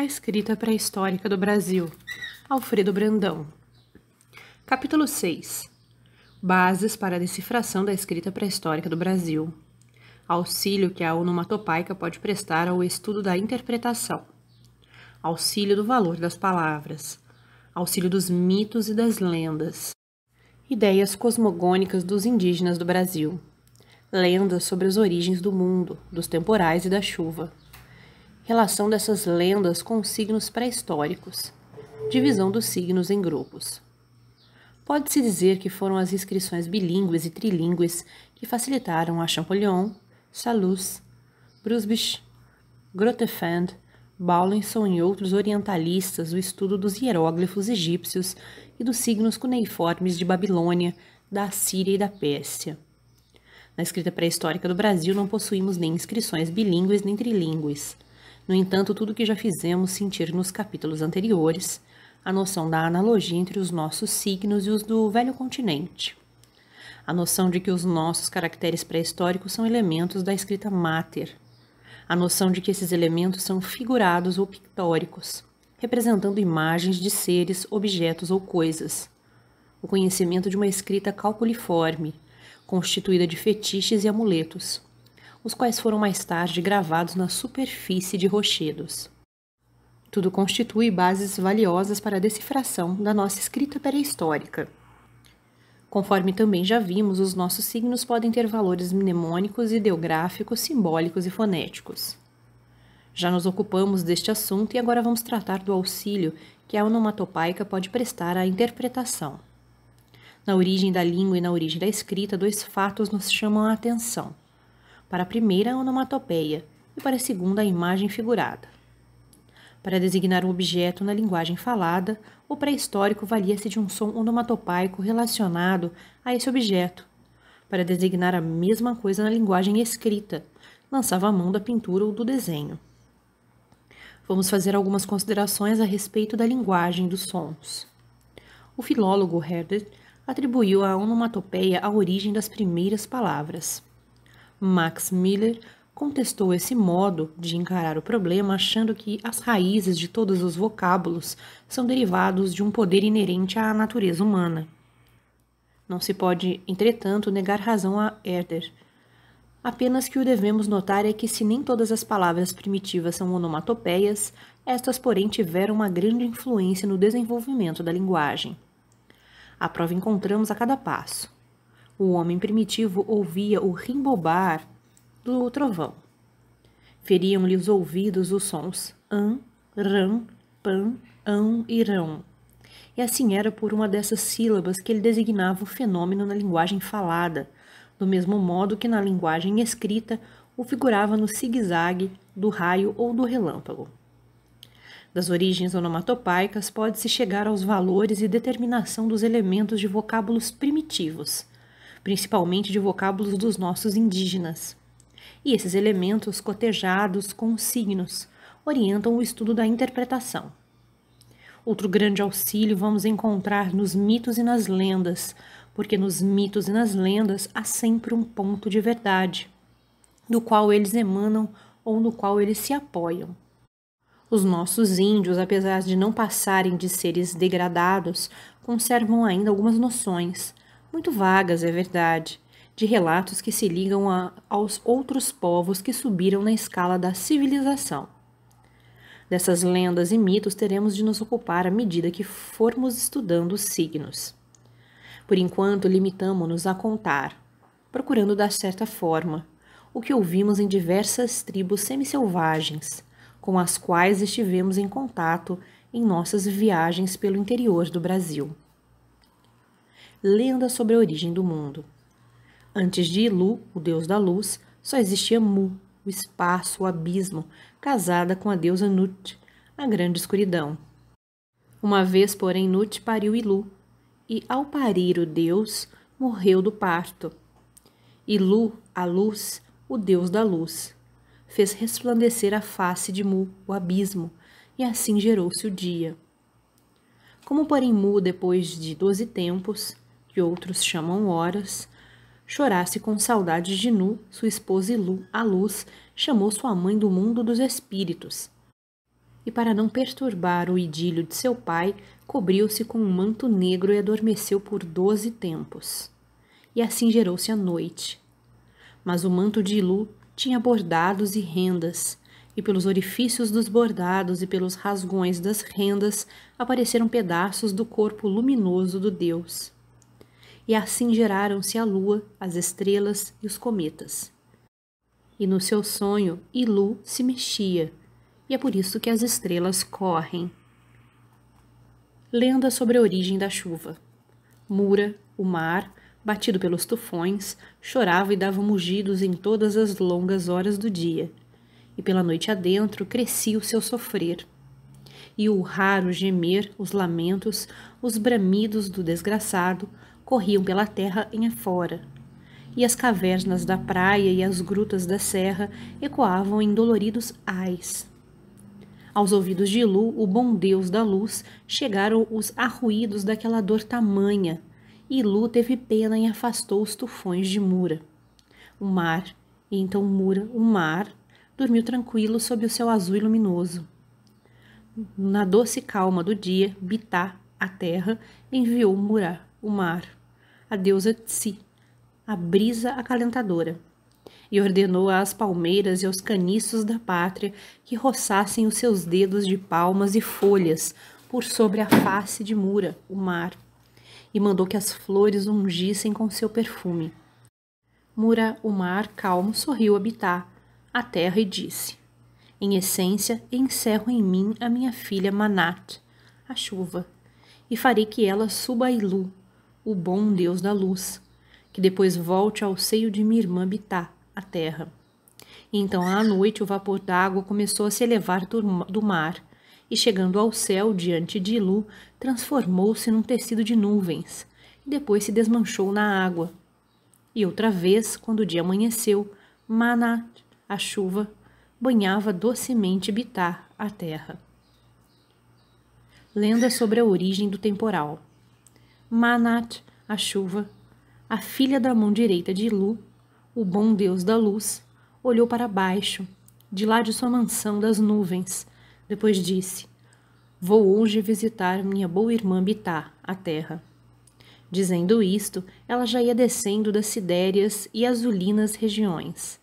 A escrita pré-histórica do Brasil, Alfredo Brandão. Capítulo 6. Bases para a decifração da escrita pré-histórica do Brasil. Auxílio que a onomatopaica pode prestar ao estudo da interpretação. Auxílio do valor das palavras. Auxílio dos mitos e das lendas. Ideias cosmogônicas dos indígenas do Brasil. Lendas sobre as origens do mundo, dos temporais e da chuva relação dessas lendas com os signos pré-históricos, divisão dos signos em grupos. Pode-se dizer que foram as inscrições bilíngues e trilíngues que facilitaram a Champollion, Chalus, Brusbich, Grotefend, Baulinson e outros orientalistas o estudo dos hieróglifos egípcios e dos signos cuneiformes de Babilônia, da Assíria e da Pérsia. Na escrita pré-histórica do Brasil não possuímos nem inscrições bilíngues nem trilíngues. No entanto, tudo o que já fizemos sentir nos capítulos anteriores, a noção da analogia entre os nossos signos e os do velho continente. A noção de que os nossos caracteres pré-históricos são elementos da escrita mater. A noção de que esses elementos são figurados ou pictóricos, representando imagens de seres, objetos ou coisas. O conhecimento de uma escrita calculiforme, constituída de fetiches e amuletos, os quais foram mais tarde gravados na superfície de rochedos. Tudo constitui bases valiosas para a decifração da nossa escrita pré-histórica. Conforme também já vimos, os nossos signos podem ter valores mnemônicos, ideográficos, simbólicos e fonéticos. Já nos ocupamos deste assunto e agora vamos tratar do auxílio que a onomatopaica pode prestar à interpretação. Na origem da língua e na origem da escrita, dois fatos nos chamam a atenção para a primeira onomatopeia e para a segunda a imagem figurada. Para designar um objeto na linguagem falada, o pré-histórico valia-se de um som onomatopaico relacionado a esse objeto. Para designar a mesma coisa na linguagem escrita, lançava a mão da pintura ou do desenho. Vamos fazer algumas considerações a respeito da linguagem dos sons. O filólogo Herder atribuiu à onomatopeia a origem das primeiras palavras. Max Miller contestou esse modo de encarar o problema, achando que as raízes de todos os vocábulos são derivados de um poder inerente à natureza humana. Não se pode, entretanto, negar razão a Herder. Apenas que o devemos notar é que, se nem todas as palavras primitivas são onomatopeias, estas, porém, tiveram uma grande influência no desenvolvimento da linguagem. A prova encontramos a cada passo o homem primitivo ouvia o rimbobar do trovão. Feriam-lhe os ouvidos os sons an, ram, pan, an e rão. E assim era por uma dessas sílabas que ele designava o fenômeno na linguagem falada, do mesmo modo que na linguagem escrita o figurava no sigue zague do raio ou do relâmpago. Das origens onomatopaicas pode-se chegar aos valores e determinação dos elementos de vocábulos primitivos, principalmente de vocábulos dos nossos indígenas. E esses elementos, cotejados com os signos, orientam o estudo da interpretação. Outro grande auxílio vamos encontrar nos mitos e nas lendas, porque nos mitos e nas lendas há sempre um ponto de verdade, do qual eles emanam ou no qual eles se apoiam. Os nossos índios, apesar de não passarem de seres degradados, conservam ainda algumas noções, muito vagas, é verdade, de relatos que se ligam a, aos outros povos que subiram na escala da civilização. Dessas lendas e mitos teremos de nos ocupar à medida que formos estudando os signos. Por enquanto, limitamos-nos a contar, procurando dar certa forma, o que ouvimos em diversas tribos semi-selvagens, com as quais estivemos em contato em nossas viagens pelo interior do Brasil lenda sobre a origem do mundo. Antes de Ilu, o deus da luz, só existia Mu, o espaço, o abismo, casada com a deusa Nut, a grande escuridão. Uma vez, porém, Nut pariu Ilu, e ao parir o deus, morreu do parto. Ilu, a luz, o deus da luz, fez resplandecer a face de Mu, o abismo, e assim gerou-se o dia. Como porém Mu, depois de doze tempos, que outros chamam horas, chorasse com saudades de Nu, sua esposa Ilu, a luz, chamou sua mãe do mundo dos espíritos. E para não perturbar o idílio de seu pai, cobriu-se com um manto negro e adormeceu por doze tempos. E assim gerou-se a noite. Mas o manto de Ilu tinha bordados e rendas, e pelos orifícios dos bordados e pelos rasgões das rendas apareceram pedaços do corpo luminoso do deus e assim geraram-se a lua, as estrelas e os cometas. E no seu sonho, Ilu se mexia, e é por isso que as estrelas correm. Lenda sobre a origem da chuva. Mura, o mar, batido pelos tufões, chorava e dava mugidos em todas as longas horas do dia, e pela noite adentro crescia o seu sofrer. E o raro gemer, os lamentos, os bramidos do desgraçado corriam pela terra em afora. E as cavernas da praia e as grutas da serra ecoavam em doloridos ais. Aos ouvidos de Lu, o bom Deus da luz, chegaram os arruídos daquela dor tamanha, e Lu teve pena e afastou os tufões de Mura. O mar, e então Mura, o mar, dormiu tranquilo sob o céu azul e luminoso. Na doce calma do dia, Bitá, a terra, enviou Murá, o mar a deusa Tsi, a brisa acalentadora, e ordenou às palmeiras e aos caniços da pátria que roçassem os seus dedos de palmas e folhas por sobre a face de Mura, o mar, e mandou que as flores ungissem com seu perfume. Mura, o mar, calmo, sorriu habitar a terra e disse: Em essência, encerro em mim a minha filha Manat, a chuva, e farei que ela suba a Ilu, o bom Deus da luz, que depois volte ao seio de minha irmã Bitá, a terra. E então à noite o vapor d'água começou a se elevar do mar, e chegando ao céu diante de Ilu, transformou-se num tecido de nuvens, e depois se desmanchou na água. E outra vez, quando o dia amanheceu, Maná, a chuva, banhava docemente Bitá, a terra. Lenda sobre a origem do temporal. Manat, a chuva, a filha da mão direita de Lu, o bom Deus da luz, olhou para baixo, de lá de sua mansão das nuvens. Depois disse: Vou hoje visitar minha boa irmã Bitá, a terra. Dizendo isto, ela já ia descendo das Sidérias e azulinas regiões.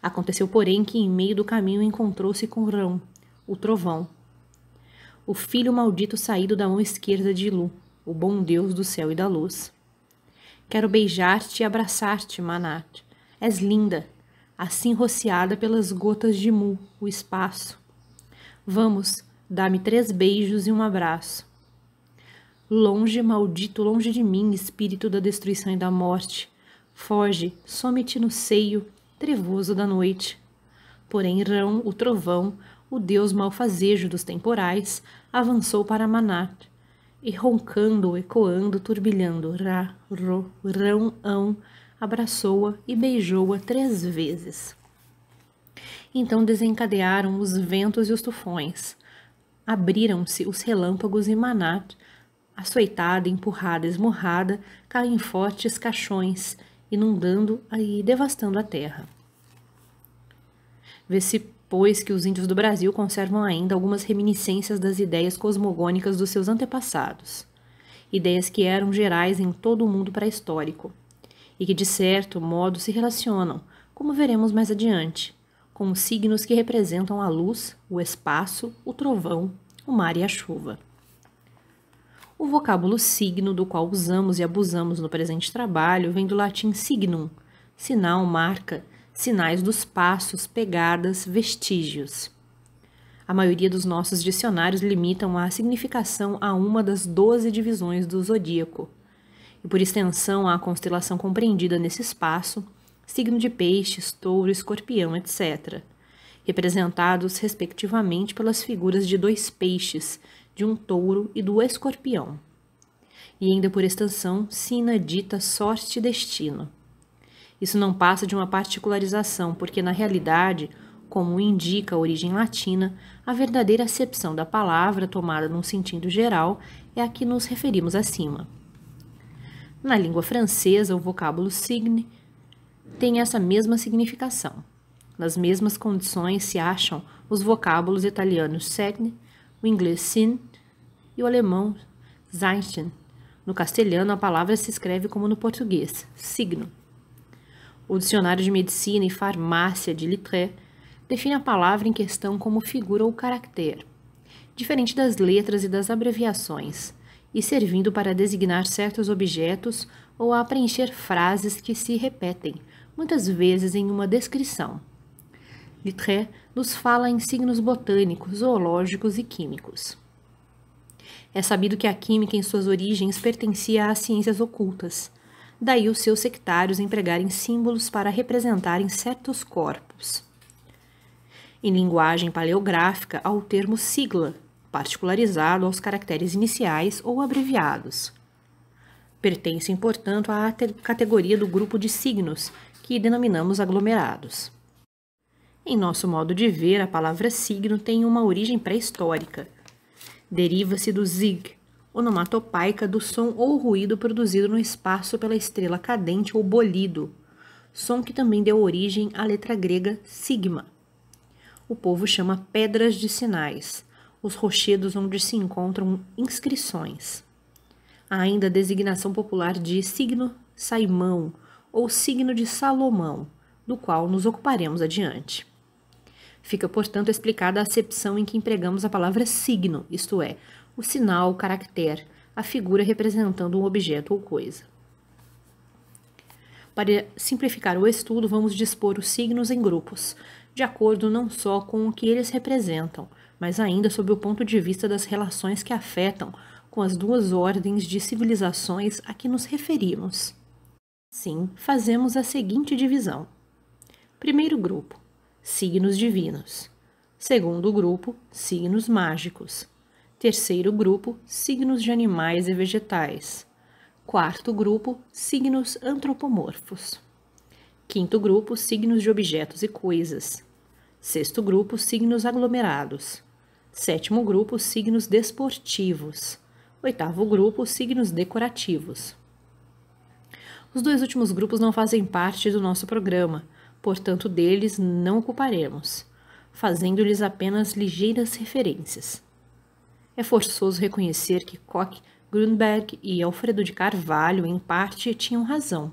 Aconteceu, porém, que em meio do caminho encontrou-se com Rão, o trovão, o filho maldito saído da mão esquerda de Lu o bom Deus do céu e da luz. Quero beijar-te e abraçar-te, Manat. És linda, assim rociada pelas gotas de mu, o espaço. Vamos, dá-me três beijos e um abraço. Longe, maldito, longe de mim, espírito da destruição e da morte. Foge, some-te no seio, trevoso da noite. Porém, Rão, o trovão, o deus malfazejo dos temporais, avançou para Manat e roncando, ecoando, turbilhando, ra, ro, rão, ão, abraçou-a e beijou-a três vezes. Então desencadearam os ventos e os tufões. Abriram-se os relâmpagos e Manat, açoitada, empurrada, esmurrada, caiu em fortes caixões, inundando e devastando a terra. Vê-se pois que os índios do Brasil conservam ainda algumas reminiscências das ideias cosmogônicas dos seus antepassados, ideias que eram gerais em todo o mundo pré-histórico, e que de certo modo se relacionam, como veremos mais adiante, com os signos que representam a luz, o espaço, o trovão, o mar e a chuva. O vocábulo signo, do qual usamos e abusamos no presente trabalho, vem do latim signum, sinal, marca, sinais dos passos, pegadas, vestígios. A maioria dos nossos dicionários limitam a significação a uma das doze divisões do zodíaco, e por extensão à constelação compreendida nesse espaço, signo de peixes, touro, escorpião, etc., representados respectivamente pelas figuras de dois peixes, de um touro e do escorpião. E ainda por extensão, sina dita sorte e destino, isso não passa de uma particularização, porque na realidade, como indica a origem latina, a verdadeira acepção da palavra tomada num sentido geral é a que nos referimos acima. Na língua francesa, o vocábulo signe tem essa mesma significação. Nas mesmas condições se acham os vocábulos italianos segne, o inglês sin e o alemão zeichen. No castelhano, a palavra se escreve como no português, signo. O Dicionário de Medicina e Farmácia de Littré define a palavra em questão como figura ou caractere, diferente das letras e das abreviações, e servindo para designar certos objetos ou a preencher frases que se repetem, muitas vezes em uma descrição. Littré nos fala em signos botânicos, zoológicos e químicos. É sabido que a química, em suas origens, pertencia às ciências ocultas daí os seus sectários empregarem símbolos para representarem certos corpos. Em linguagem paleográfica, há o termo sigla, particularizado aos caracteres iniciais ou abreviados. Pertencem, portanto, à categoria do grupo de signos, que denominamos aglomerados. Em nosso modo de ver, a palavra signo tem uma origem pré-histórica. Deriva-se do zig, onomatopaica do som ou ruído produzido no espaço pela estrela cadente ou bolido, som que também deu origem à letra grega sigma. O povo chama pedras de sinais, os rochedos onde se encontram inscrições. Há ainda a designação popular de signo Saimão ou signo de Salomão, do qual nos ocuparemos adiante. Fica, portanto, explicada a acepção em que empregamos a palavra signo, isto é, o sinal, o caractere, a figura representando um objeto ou coisa. Para simplificar o estudo, vamos dispor os signos em grupos, de acordo não só com o que eles representam, mas ainda sob o ponto de vista das relações que afetam com as duas ordens de civilizações a que nos referimos. Sim, fazemos a seguinte divisão. Primeiro grupo: signos divinos. Segundo grupo, signos mágicos. Terceiro grupo, signos de animais e vegetais. Quarto grupo, signos antropomorfos. Quinto grupo, signos de objetos e coisas. Sexto grupo, signos aglomerados. Sétimo grupo, signos desportivos. Oitavo grupo, signos decorativos. Os dois últimos grupos não fazem parte do nosso programa, portanto deles não ocuparemos, fazendo-lhes apenas ligeiras referências. É forçoso reconhecer que Koch, Grunberg e Alfredo de Carvalho, em parte, tinham razão.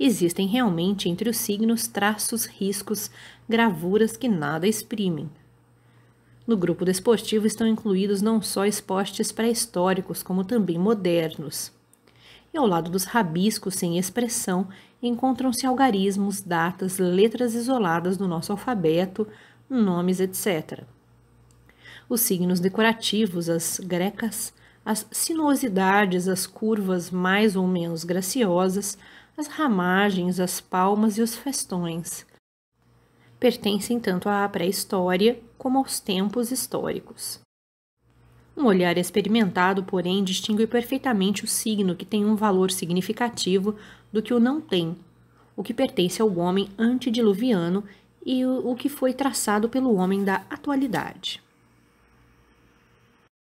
Existem realmente entre os signos traços, riscos, gravuras que nada exprimem. No grupo desportivo estão incluídos não só esportes pré-históricos, como também modernos e ao lado dos rabiscos sem expressão encontram-se algarismos, datas, letras isoladas do nosso alfabeto, nomes, etc. Os signos decorativos, as grecas, as sinuosidades, as curvas mais ou menos graciosas, as ramagens, as palmas e os festões. Pertencem tanto à pré-história como aos tempos históricos. Um olhar experimentado, porém, distingue perfeitamente o signo que tem um valor significativo do que o não tem, o que pertence ao homem antediluviano e o que foi traçado pelo homem da atualidade.